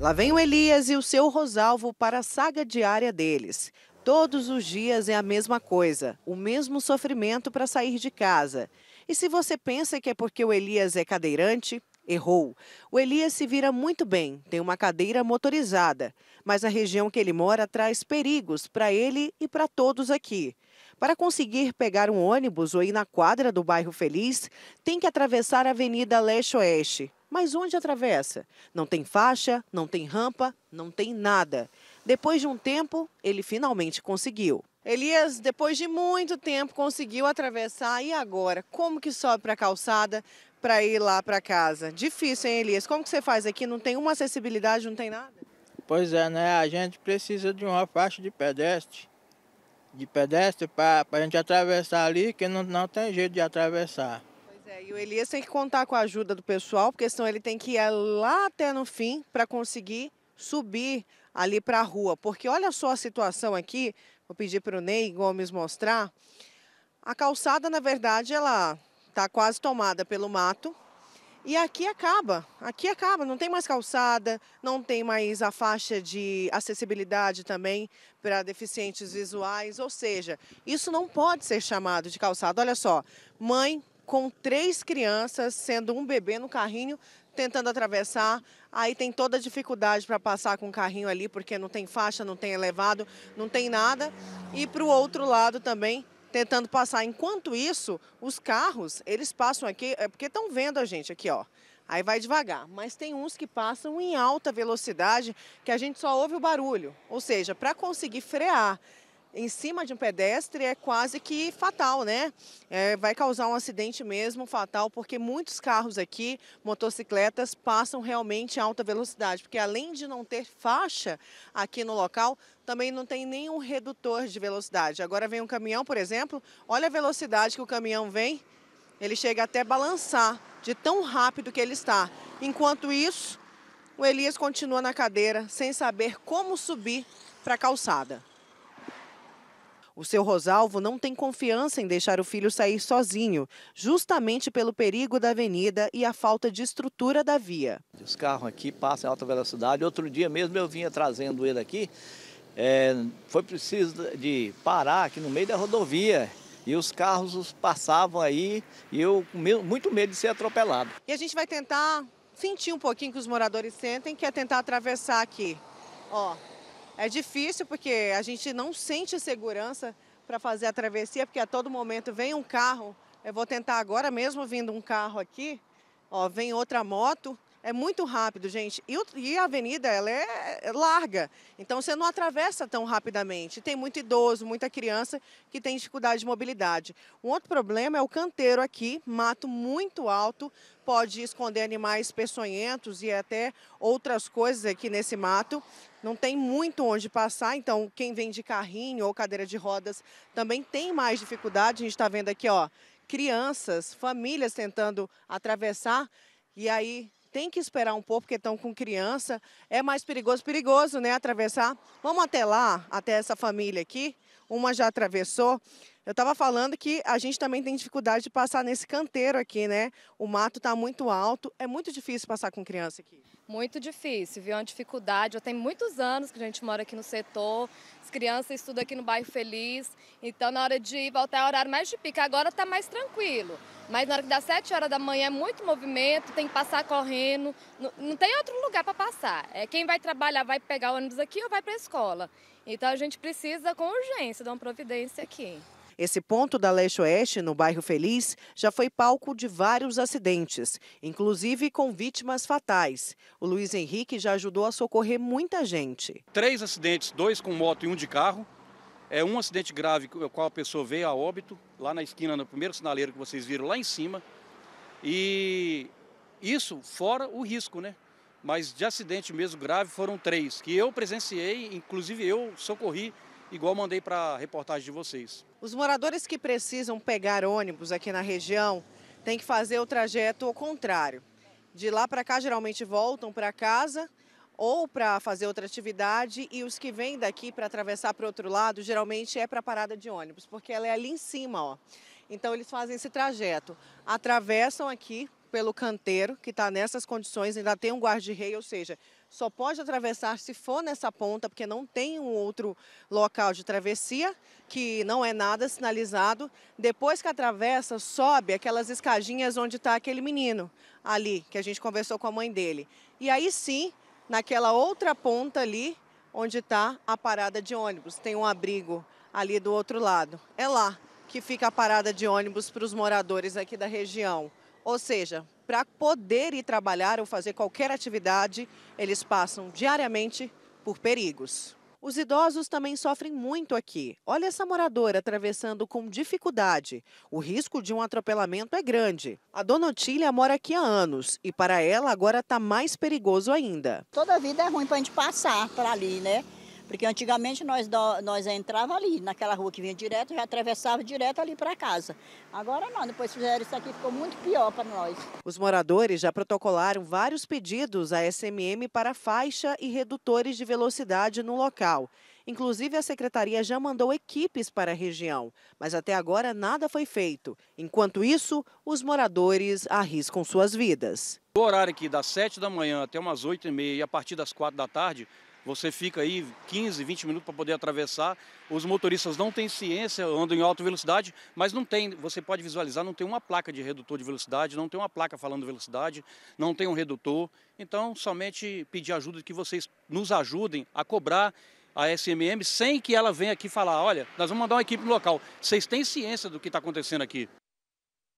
Lá vem o Elias e o seu Rosalvo para a saga diária deles. Todos os dias é a mesma coisa, o mesmo sofrimento para sair de casa. E se você pensa que é porque o Elias é cadeirante, errou. O Elias se vira muito bem, tem uma cadeira motorizada, mas a região que ele mora traz perigos para ele e para todos aqui. Para conseguir pegar um ônibus ou ir na quadra do bairro Feliz, tem que atravessar a Avenida Leste-Oeste. Mas onde atravessa? Não tem faixa, não tem rampa, não tem nada. Depois de um tempo, ele finalmente conseguiu. Elias, depois de muito tempo, conseguiu atravessar e agora? Como que sobe para a calçada para ir lá para casa? Difícil, hein, Elias? Como que você faz aqui? Não tem uma acessibilidade, não tem nada? Pois é, né? A gente precisa de uma faixa de pedestre, de pedestre para a gente atravessar ali, que não, não tem jeito de atravessar e o Elias tem que contar com a ajuda do pessoal, porque senão ele tem que ir lá até no fim para conseguir subir ali para a rua. Porque olha só a situação aqui, vou pedir para o Ney Gomes mostrar. A calçada, na verdade, ela está quase tomada pelo mato. E aqui acaba, aqui acaba, não tem mais calçada, não tem mais a faixa de acessibilidade também para deficientes visuais, ou seja, isso não pode ser chamado de calçada. Olha só, mãe com três crianças, sendo um bebê no carrinho, tentando atravessar. Aí tem toda a dificuldade para passar com o carrinho ali, porque não tem faixa, não tem elevado, não tem nada. E para o outro lado também, tentando passar. Enquanto isso, os carros, eles passam aqui, é porque estão vendo a gente aqui, ó. Aí vai devagar, mas tem uns que passam em alta velocidade que a gente só ouve o barulho. Ou seja, para conseguir frear em cima de um pedestre é quase que fatal, né? É, vai causar um acidente mesmo fatal, porque muitos carros aqui, motocicletas, passam realmente a alta velocidade, porque além de não ter faixa aqui no local, também não tem nenhum redutor de velocidade. Agora vem um caminhão, por exemplo, olha a velocidade que o caminhão vem, ele chega até balançar de tão rápido que ele está. Enquanto isso, o Elias continua na cadeira, sem saber como subir para a calçada. O seu Rosalvo não tem confiança em deixar o filho sair sozinho, justamente pelo perigo da avenida e a falta de estrutura da via. Os carros aqui passam em alta velocidade. Outro dia mesmo eu vinha trazendo ele aqui. É, foi preciso de parar aqui no meio da rodovia. E os carros passavam aí e eu com muito medo de ser atropelado. E a gente vai tentar sentir um pouquinho que os moradores sentem, que é tentar atravessar aqui. Ó, é difícil porque a gente não sente segurança para fazer a travessia, porque a todo momento vem um carro. Eu vou tentar agora mesmo vindo um carro aqui, ó, vem outra moto. É muito rápido, gente. E, e a avenida, ela é, é larga. Então, você não atravessa tão rapidamente. Tem muito idoso, muita criança que tem dificuldade de mobilidade. Um outro problema é o canteiro aqui, mato muito alto, pode esconder animais peçonhentos e até outras coisas aqui nesse mato. Não tem muito onde passar, então quem vem de carrinho ou cadeira de rodas também tem mais dificuldade. A gente está vendo aqui, ó, crianças, famílias tentando atravessar. E aí tem que esperar um pouco, porque estão com criança. É mais perigoso, perigoso, né? Atravessar. Vamos até lá, até essa família aqui. Uma já atravessou. Eu estava falando que a gente também tem dificuldade de passar nesse canteiro aqui, né? O mato está muito alto, é muito difícil passar com criança aqui. Muito difícil, viu? É uma dificuldade. Já tem muitos anos que a gente mora aqui no setor, as crianças estudam aqui no bairro Feliz, então na hora de ir voltar é horário mais de pica. Agora está mais tranquilo, mas na hora que dá 7 horas da manhã é muito movimento, tem que passar correndo, não, não tem outro lugar para passar. É quem vai trabalhar vai pegar o ônibus aqui ou vai para a escola. Então a gente precisa com urgência dar uma providência aqui. Esse ponto da leste-oeste, no bairro Feliz, já foi palco de vários acidentes, inclusive com vítimas fatais. O Luiz Henrique já ajudou a socorrer muita gente. Três acidentes, dois com moto e um de carro. É um acidente grave com o qual a pessoa veio a óbito, lá na esquina, no primeiro sinaleiro que vocês viram lá em cima. E isso fora o risco, né? Mas de acidente mesmo grave foram três, que eu presenciei, inclusive eu socorri igual mandei para a reportagem de vocês. Os moradores que precisam pegar ônibus aqui na região têm que fazer o trajeto ao contrário. De lá para cá, geralmente voltam para casa ou para fazer outra atividade e os que vêm daqui para atravessar para o outro lado, geralmente é para a parada de ônibus, porque ela é ali em cima, ó. Então eles fazem esse trajeto, atravessam aqui pelo canteiro, que está nessas condições, ainda tem um guarda-rei, ou seja, só pode atravessar se for nessa ponta, porque não tem um outro local de travessia, que não é nada sinalizado. Depois que atravessa, sobe aquelas escadinhas onde está aquele menino ali, que a gente conversou com a mãe dele. E aí sim, naquela outra ponta ali, onde está a parada de ônibus, tem um abrigo ali do outro lado. É lá que fica a parada de ônibus para os moradores aqui da região. Ou seja, para poder ir trabalhar ou fazer qualquer atividade, eles passam diariamente por perigos. Os idosos também sofrem muito aqui. Olha essa moradora atravessando com dificuldade. O risco de um atropelamento é grande. A dona Otília mora aqui há anos e para ela agora está mais perigoso ainda. Toda vida é ruim para a gente passar para ali, né? Porque antigamente nós, nós entrava ali, naquela rua que vinha direto, já atravessava direto ali para casa. Agora não, depois fizeram isso aqui, ficou muito pior para nós. Os moradores já protocolaram vários pedidos à SMM para faixa e redutores de velocidade no local. Inclusive, a secretaria já mandou equipes para a região, mas até agora nada foi feito. Enquanto isso, os moradores arriscam suas vidas. O horário aqui das 7 da manhã até umas 8 e meia e a partir das 4 da tarde, você fica aí 15, 20 minutos para poder atravessar. Os motoristas não têm ciência, andam em alta velocidade, mas não tem, você pode visualizar, não tem uma placa de redutor de velocidade, não tem uma placa falando velocidade, não tem um redutor. Então, somente pedir ajuda que vocês nos ajudem a cobrar a SMM sem que ela venha aqui falar, olha, nós vamos mandar uma equipe no local. Vocês têm ciência do que está acontecendo aqui.